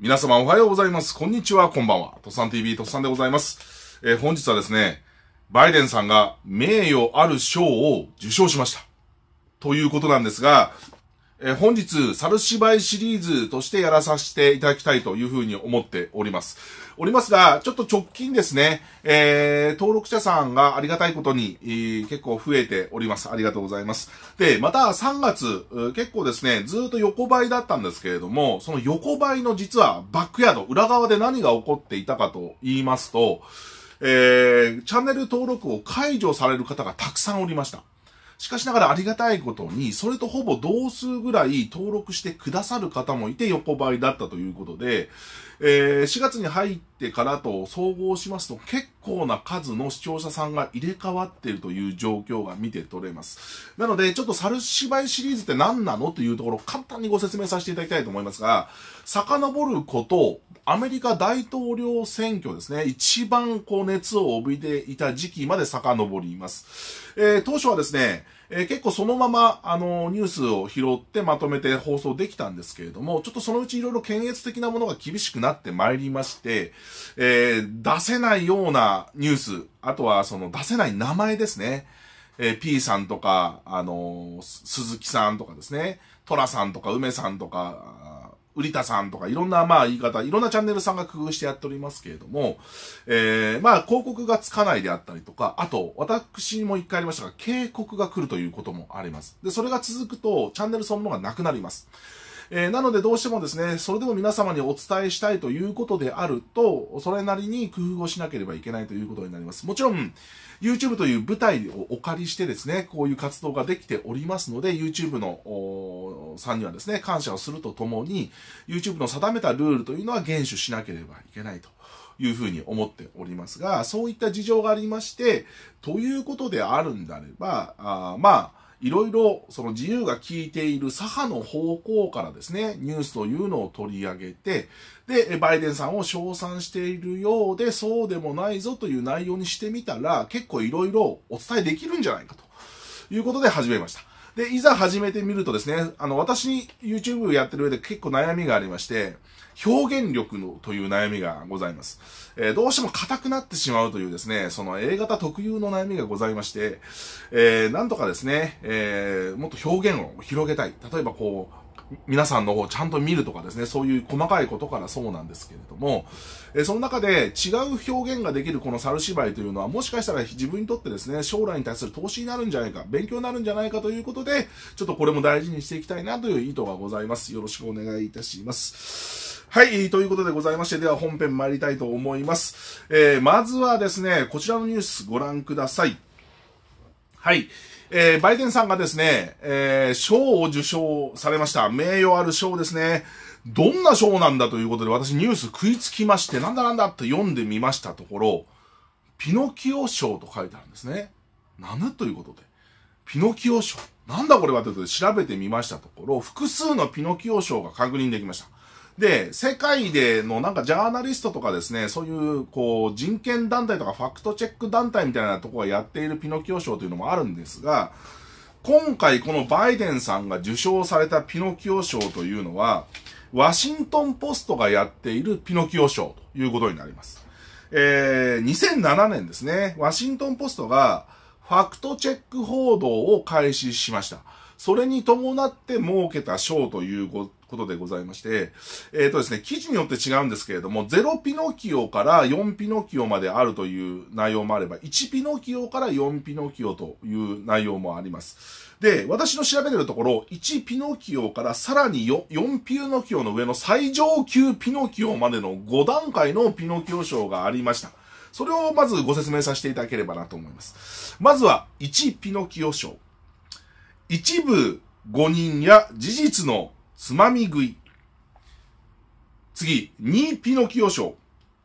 皆様おはようございます。こんにちは、こんばんは。とっさん TV、とっさんでございます。えー、本日はですね、バイデンさんが名誉ある賞を受賞しました。ということなんですが、え本日、猿芝居シリーズとしてやらさせていただきたいというふうに思っております。おりますが、ちょっと直近ですね、えー、登録者さんがありがたいことに、えー、結構増えております。ありがとうございます。で、また3月、結構ですね、ずっと横ばいだったんですけれども、その横ばいの実はバックヤード、裏側で何が起こっていたかと言いますと、えー、チャンネル登録を解除される方がたくさんおりました。しかしながらありがたいことに、それとほぼ同数ぐらい登録してくださる方もいて横ばいだったということで、えー、4月に入って、ってからと総合しますと結構な数の視聴者さんが入れ替わっているという状況が見て取れます。なので、ちょっと猿芝居シリーズって何なのというところを簡単にご説明させていただきたいと思いますが、遡ること、アメリカ大統領選挙ですね、一番こう熱を帯びていた時期まで遡ります。えー、当初はですね、えー、結構そのまま、あのー、ニュースを拾ってまとめて放送できたんですけれども、ちょっとそのうちいろいろ検閲的なものが厳しくなってまいりまして、えー、出せないようなニュース、あとはその出せない名前ですね。えー、P さんとか、あのー、鈴木さんとかですね、寅さんとか梅さんとか、売田さんとかいろんなまあ言い方、いろんなチャンネルさんが工夫してやっておりますけれども、えー、まあ広告がつかないであったりとか、あと私も一回ありましたが、警告が来るということもあります。で、それが続くとチャンネルそのものがなくなります。えー、なのでどうしてもですね、それでも皆様にお伝えしたいということであると、それなりに工夫をしなければいけないということになります。もちろん、YouTube という舞台をお借りしてですね、こういう活動ができておりますので、YouTube のさんにはですね、感謝をするとともに、YouTube の定めたルールというのは厳守しなければいけないと。いうふうに思っておりますが、そういった事情がありまして、ということであるんであれば、あまあ、いろいろその自由が効いている左派の方向からですね、ニュースというのを取り上げて、で、バイデンさんを称賛しているようで、そうでもないぞという内容にしてみたら、結構いろいろお伝えできるんじゃないかということで始めました。で、いざ始めてみるとですね、あの、私、YouTube やってる上で結構悩みがありまして、表現力のという悩みがございます。えー、どうしても硬くなってしまうというですね、その A 型特有の悩みがございまして、えー、なんとかですね、えー、もっと表現を広げたい。例えばこう、皆さんの方をちゃんと見るとかですね、そういう細かいことからそうなんですけれども、えその中で違う表現ができるこの猿芝居というのは、もしかしたら自分にとってですね、将来に対する投資になるんじゃないか、勉強になるんじゃないかということで、ちょっとこれも大事にしていきたいなという意図がございます。よろしくお願いいたします。はい、ということでございまして、では本編参りたいと思います。えー、まずはですね、こちらのニュースご覧ください。はい。えー、バイデンさんがですね、えー、賞を受賞されました。名誉ある賞ですね。どんな賞なんだということで、私ニュース食いつきまして、なんだなんだって読んでみましたところ、ピノキオ賞と書いてあるんですね。何ということで。ピノキオ賞。なんだこれはということで調べてみましたところ、複数のピノキオ賞が確認できました。で、世界でのなんかジャーナリストとかですね、そういうこう人権団体とかファクトチェック団体みたいなところがやっているピノキオ賞というのもあるんですが、今回このバイデンさんが受賞されたピノキオ賞というのは、ワシントンポストがやっているピノキオ賞ということになります。えー、2007年ですね、ワシントンポストがファクトチェック報道を開始しました。それに伴って設けた賞というこことでございまして、えっ、ー、とですね、記事によって違うんですけれども、0ピノキオから4ピノキオまであるという内容もあれば、1ピノキオから4ピノキオという内容もあります。で、私の調べてるところ、1ピノキオからさらに 4, 4ピノキオの上の最上級ピノキオまでの5段階のピノキオ賞がありました。それをまずご説明させていただければなと思います。まずは、1ピノキオ賞。一部誤認や事実のつまみ食い。次、2ピノキオ賞。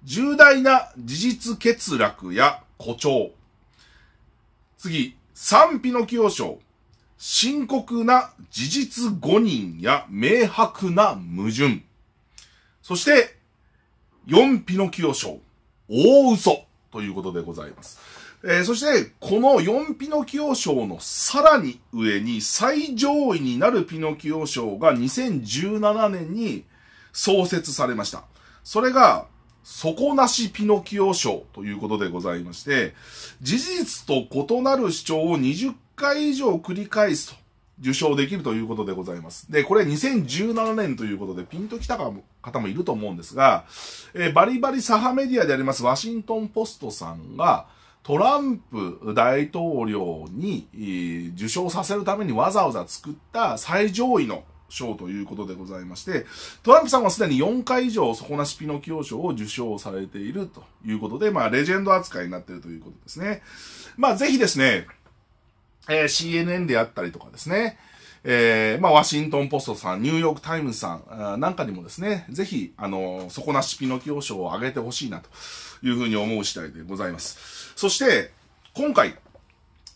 重大な事実欠落や誇張。次、3ピノキオ賞。深刻な事実誤認や明白な矛盾。そして、4ピノキオ賞。大嘘ということでございます。えー、そして、この4ピノキオ賞のさらに上に最上位になるピノキオ賞が2017年に創設されました。それが、底なしピノキオ賞ということでございまして、事実と異なる主張を20回以上繰り返すと受賞できるということでございます。で、これ2017年ということでピンときた方もいると思うんですが、えー、バリバリサハメディアでありますワシントンポストさんが、トランプ大統領に受賞させるためにわざわざ作った最上位の賞ということでございまして、トランプさんはすでに4回以上、底なしピノキオ賞を受賞されているということで、まあ、レジェンド扱いになっているということですね。まあ、ぜひですね、えー、CNN であったりとかですね、えー、まあ、ワシントンポストさん、ニューヨークタイムズさんなんかにもですね、ぜひ、あの、底なしピノキオ賞をあげてほしいなというふうに思う次第でございます。そして、今回、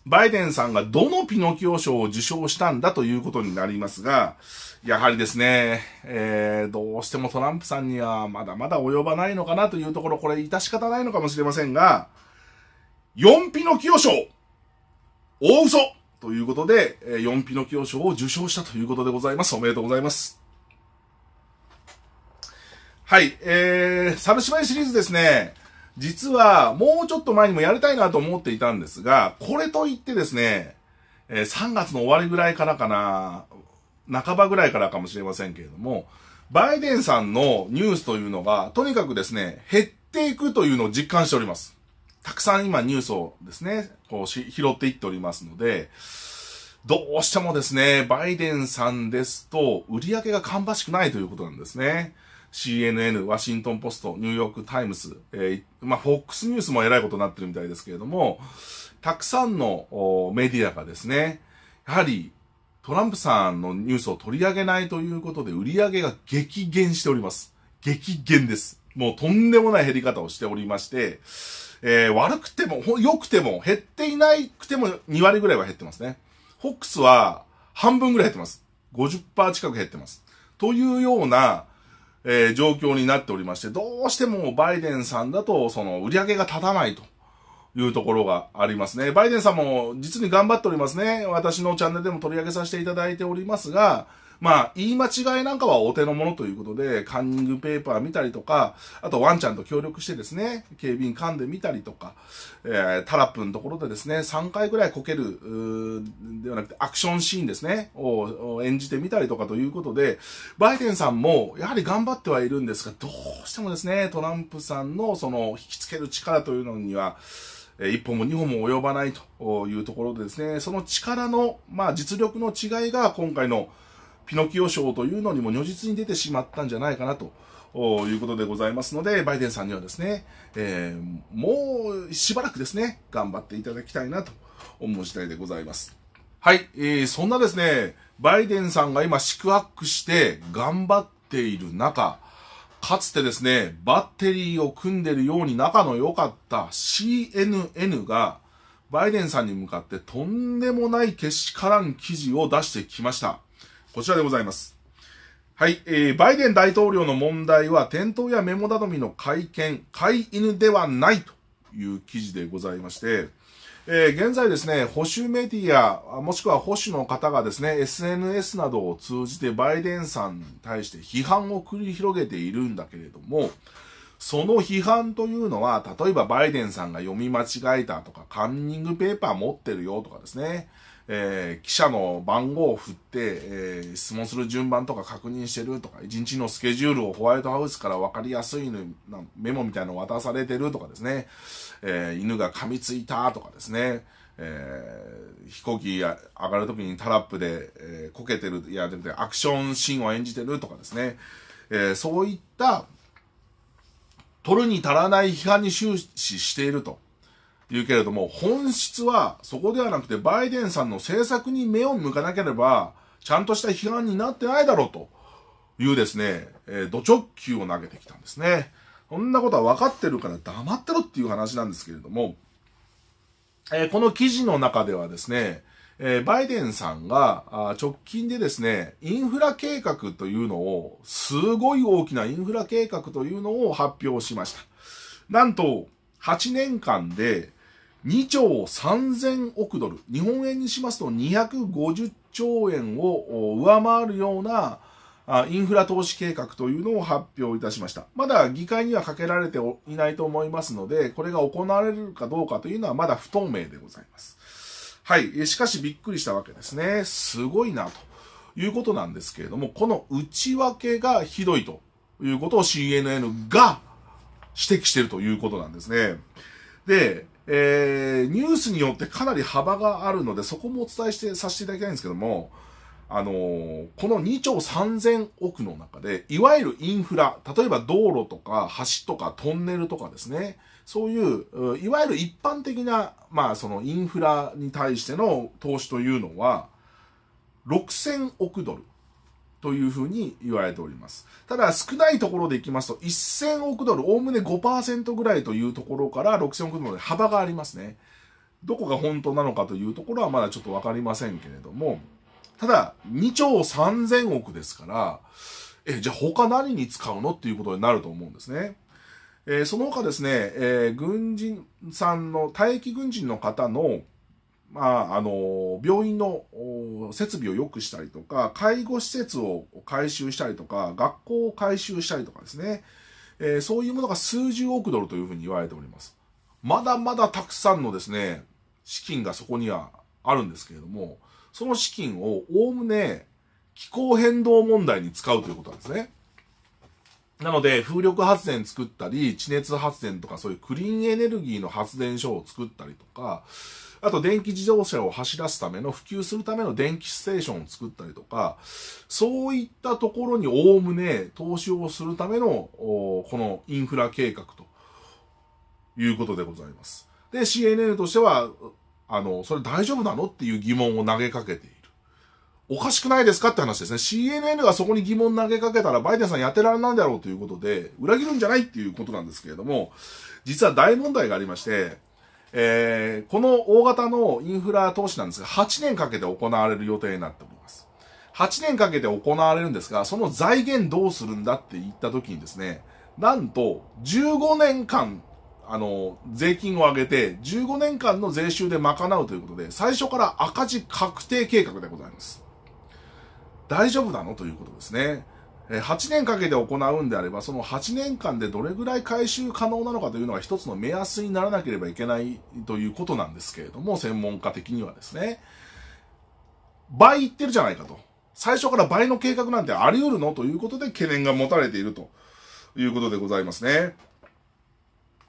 バイデンさんがどのピノキオ賞を受賞したんだということになりますが、やはりですね、えー、どうしてもトランプさんにはまだまだ及ばないのかなというところ、これ致し方ないのかもしれませんが、4ピノキオ賞大嘘ということで、えー、4ピノキオ賞を受賞したということでございます。おめでとうございます。はい、えー、サルシバイシリーズですね。実は、もうちょっと前にもやりたいなと思っていたんですが、これといってですね、えー、3月の終わりぐらいからかな、半ばぐらいからかもしれませんけれども、バイデンさんのニュースというのが、とにかくですね、減っていくというのを実感しております。たくさん今ニュースをですね、こうし拾っていっておりますので、どうしてもですね、バイデンさんですと、売り上げが芳しくないということなんですね。CNN、ワシントンポスト、ニューヨークタイムズ、えー、まあ、FOX ニュースもえらいことになってるみたいですけれども、たくさんのメディアがですね、やはりトランプさんのニュースを取り上げないということで、売り上げが激減しております。激減です。もうとんでもない減り方をしておりまして、えー、悪くても、良くても、減っていなくても2割ぐらいは減ってますね。ホックスは半分ぐらい減ってます。50%近く減ってます。というような、えー、状況になっておりまして、どうしてもバイデンさんだと、その、売り上げが立たないと。いうところがありますね。バイデンさんも実に頑張っておりますね。私のチャンネルでも取り上げさせていただいておりますが、まあ、言い間違いなんかはお手の物ということで、カンニングペーパー見たりとか、あとワンちゃんと協力してですね、警備員噛んでみたりとか、えー、タラップのところでですね、3回ぐらいこける、ではなくてアクションシーンですね、を演じてみたりとかということで、バイデンさんもやはり頑張ってはいるんですが、どうしてもですね、トランプさんのその引きつける力というのには、一本も二本も及ばないというところでですね、その力の、まあ実力の違いが今回のピノキオ賞というのにも如実に出てしまったんじゃないかなと。いうことでございますので、バイデンさんにはですね、えー、もうしばらくですね、頑張っていただきたいなと思う次第でございます。はい、えー、そんなですね、バイデンさんが今宿泊して頑張っている中、かつてですね、バッテリーを組んでるように仲の良かった CNN が、バイデンさんに向かってとんでもないけしからん記事を出してきました。こちらでございます。はい、えー、バイデン大統領の問題は、店頭やメモ頼みの会見、飼い犬ではないという記事でございまして、えー、現在ですね、保守メディア、もしくは保守の方がですね、SNS などを通じてバイデンさんに対して批判を繰り広げているんだけれども、その批判というのは、例えばバイデンさんが読み間違えたとか、カンニングペーパー持ってるよとかですね、えー、記者の番号を振って、えー、質問する順番とか確認してるとか、一日のスケジュールをホワイトハウスから分かりやすいのメモみたいなの渡されてるとかですね、えー、犬が噛みついたとかですね、えー、飛行機上がるときにタラップで、えー、こけてる、いや、でもアクションシーンを演じてるとかですね、えー、そういった、取るに足らない批判に終始していると。言うけれども、本質はそこではなくてバイデンさんの政策に目を向かなければ、ちゃんとした批判になってないだろうというですね、えー、ド直球を投げてきたんですね。そんなことは分かってるから黙ってろっていう話なんですけれども、えー、この記事の中ではですね、えー、バイデンさんが直近でですね、インフラ計画というのを、すごい大きなインフラ計画というのを発表しました。なんと、8年間で2兆3000億ドル、日本円にしますと250兆円を上回るようなインフラ投資計画というのを発表いたしました。まだ議会にはかけられていないと思いますので、これが行われるかどうかというのはまだ不透明でございます。はい。しかしびっくりしたわけですね。すごいなということなんですけれども、この内訳がひどいということを CNN が指摘しているということなんですね。で、えー、ニュースによってかなり幅があるので、そこもお伝えしてさせていただきたいんですけども、あのー、この2兆3000億の中で、いわゆるインフラ、例えば道路とか橋とかトンネルとかですね、そういう、いわゆる一般的な、まあそのインフラに対しての投資というのは、6000億ドル。というふうに言われております。ただ、少ないところでいきますと、1000億ドル、おおむね5%ぐらいというところから6000億ドル幅がありますね。どこが本当なのかというところはまだちょっとわかりませんけれども、ただ、2兆3000億ですから、え、じゃあ他何に使うのっていうことになると思うんですね。えー、その他ですね、えー、軍人さんの、待機軍人の方の、まあ、あの、病院の設備を良くしたりとか、介護施設を改修したりとか、学校を改修したりとかですね、えー、そういうものが数十億ドルというふうに言われております。まだまだたくさんのですね、資金がそこにはあるんですけれども、その資金をおおむね気候変動問題に使うということなんですね。なので、風力発電作ったり、地熱発電とか、そういうクリーンエネルギーの発電所を作ったりとか、あと電気自動車を走らすための、普及するための電気ステーションを作ったりとか、そういったところにおおむね投資をするための、このインフラ計画ということでございます。で、CNN としては、あの、それ大丈夫なのっていう疑問を投げかけている。おかしくないですかって話ですね。CNN がそこに疑問投げかけたら、バイデンさんやってられないだろうということで、裏切るんじゃないっていうことなんですけれども、実は大問題がありまして、えー、この大型のインフラ投資なんですが、8年かけて行われる予定になっております。8年かけて行われるんですが、その財源どうするんだって言った時にですね、なんと、15年間、あの、税金を上げて、15年間の税収で賄うということで、最初から赤字確定計画でございます。大丈夫なのということですね。8年かけて行うんであれば、その8年間でどれぐらい回収可能なのかというのが一つの目安にならなければいけないということなんですけれども、専門家的にはですね、倍いってるじゃないかと。最初から倍の計画なんてあり得るのということで懸念が持たれているということでございますね。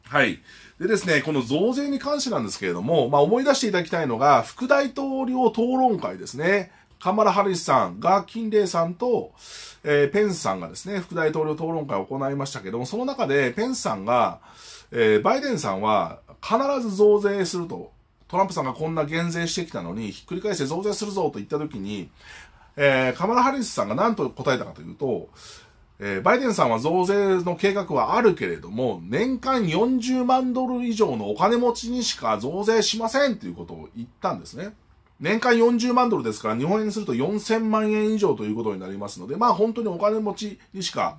はい。でですね、この増税に関してなんですけれども、まあ、思い出していただきたいのが、副大統領討論会ですね。カマラ・ハリスさん、ガー・キンレイさんと、えー、ペンスさんがですね、副大統領討論会を行いましたけども、その中でペンスさんが、えー、バイデンさんは必ず増税すると、トランプさんがこんな減税してきたのに、ひっくり返して増税するぞと言った時に、えー、カマラ・ハリスさんが何と答えたかというと、えー、バイデンさんは増税の計画はあるけれども、年間40万ドル以上のお金持ちにしか増税しませんということを言ったんですね。年間40万ドルですから、日本円にすると4000万円以上ということになりますので、まあ本当にお金持ちにしか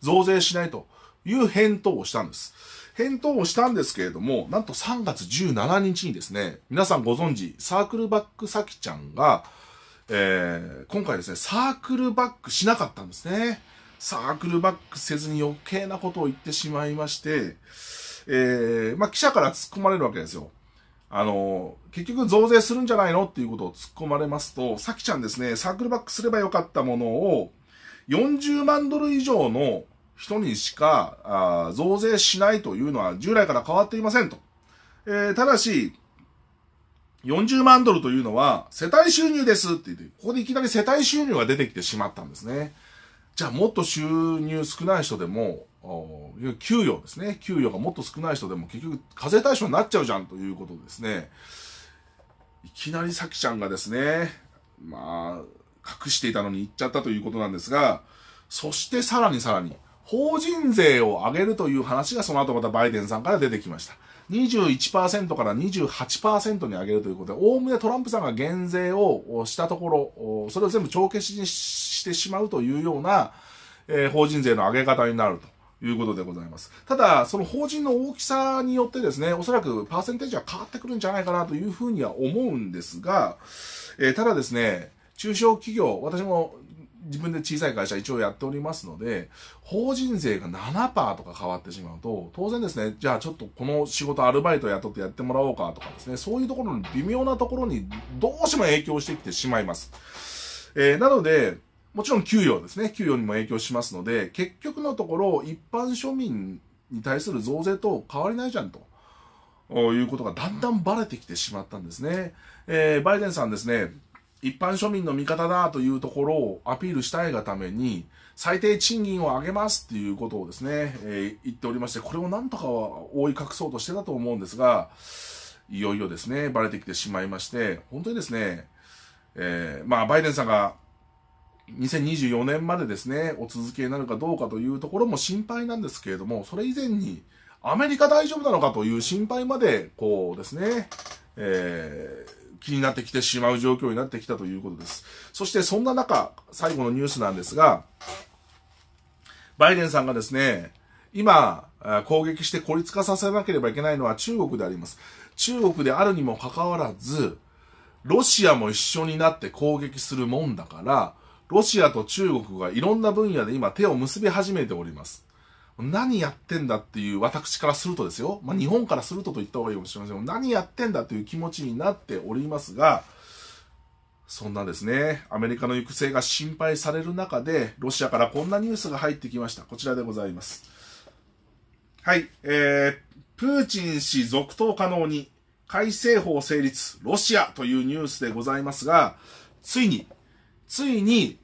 増税しないという返答をしたんです。返答をしたんですけれども、なんと3月17日にですね、皆さんご存知、サークルバックサキちゃんが、えー、今回ですね、サークルバックしなかったんですね。サークルバックせずに余計なことを言ってしまいまして、えー、まあ記者から突っ込まれるわけですよ。あの、結局増税するんじゃないのっていうことを突っ込まれますと、さきちゃんですね、サークルバックすればよかったものを、40万ドル以上の人にしかあ増税しないというのは従来から変わっていませんと。えー、ただし、40万ドルというのは世帯収入ですって言って、ここでいきなり世帯収入が出てきてしまったんですね。じゃあもっと収入少ない人でも給与ですね。給与がもっと少ない人でも結局課税対象になっちゃうじゃんということですね。いきなりさきちゃんがですね、まあ、隠していたのに言っちゃったということなんですが、そしてさらにさらに、法人税を上げるという話がその後またバイデンさんから出てきました。21%から28%に上げるということで、おおむねトランプさんが減税をしたところ、それを全部帳消しにしてしまうというような、えー、法人税の上げ方になると。いうことでございます。ただ、その法人の大きさによってですね、おそらくパーセンテージは変わってくるんじゃないかなというふうには思うんですが、えー、ただですね、中小企業、私も自分で小さい会社一応やっておりますので、法人税が7%とか変わってしまうと、当然ですね、じゃあちょっとこの仕事アルバイト雇ってやってもらおうかとかですね、そういうところの微妙なところにどうしても影響してきてしまいます。えー、なので、もちろん給与ですね。給与にも影響しますので、結局のところ、一般庶民に対する増税と変わりないじゃんと。いうことがだんだんバレてきてしまったんですね。えー、バイデンさんですね、一般庶民の味方だというところをアピールしたいがために、最低賃金を上げますっていうことをですね、えー、言っておりまして、これをなんとか覆い隠そうとしてたと思うんですが、いよいよですね、バレてきてしまいまして、本当にですね、えー、まあ、バイデンさんが2024年までですね、お続けになるかどうかというところも心配なんですけれども、それ以前に、アメリカ大丈夫なのかという心配まで、こうですね、えー、気になってきてしまう状況になってきたということです。そしてそんな中、最後のニュースなんですが、バイデンさんがですね、今、攻撃して孤立化させなければいけないのは中国であります。中国であるにもかかわらず、ロシアも一緒になって攻撃するもんだから、ロシアと中国がいろんな分野で今手を結び始めております。何やってんだっていう私からするとですよ。まあ、日本からするとと言った方がいいかもしれませんが、何やってんだという気持ちになっておりますが、そんなですね、アメリカの行く末が心配される中で、ロシアからこんなニュースが入ってきました。こちらでございます。はい、えー、プーチン氏続投可能に、改正法成立、ロシアというニュースでございますが、ついに、ついに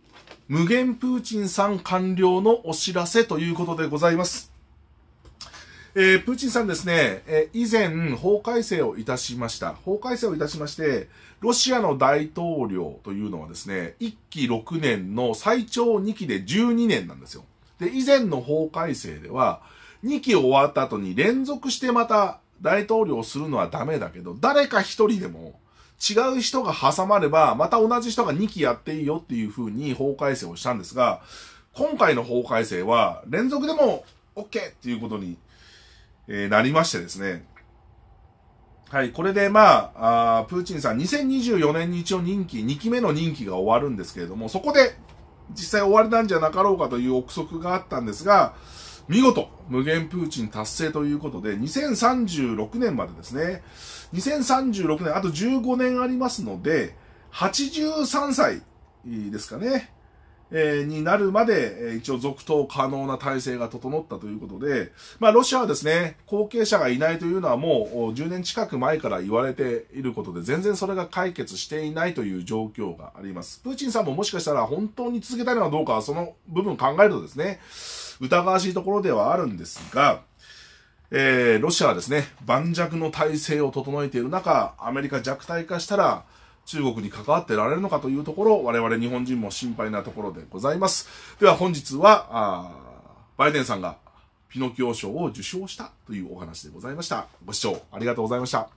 無限プーチンさん完了のお知らせということでございます。えー、プーチンさんですね、えー、以前法改正をいたしました。法改正をいたしまして、ロシアの大統領というのはですね、1期6年の最長2期で12年なんですよ。で、以前の法改正では、2期終わった後に連続してまた大統領をするのはダメだけど、誰か1人でも違う人が挟まれば、また同じ人が2期やっていいよっていう風に法改正をしたんですが、今回の法改正は連続でも OK っていうことに、えなりましてですね。はい、これでまああ、プーチンさん2024年に一応任期、2期目の任期が終わるんですけれども、そこで実際終わりなんじゃなかろうかという憶測があったんですが、見事、無限プーチン達成ということで、2036年までですね、2036年、あと15年ありますので、83歳ですかね、えー、になるまで、一応続投可能な体制が整ったということで、まあロシアはですね、後継者がいないというのはもう10年近く前から言われていることで、全然それが解決していないという状況があります。プーチンさんももしかしたら本当に続けたいのはどうか、その部分考えるとですね、疑わしいところではあるんですが、えー、ロシアはですね、盤石の体制を整えている中、アメリカ弱体化したら、中国に関わってられるのかというところ、我々日本人も心配なところでございます。では本日は、あバイデンさんがピノキオ賞を受賞したというお話でございました。ご視聴ありがとうございました。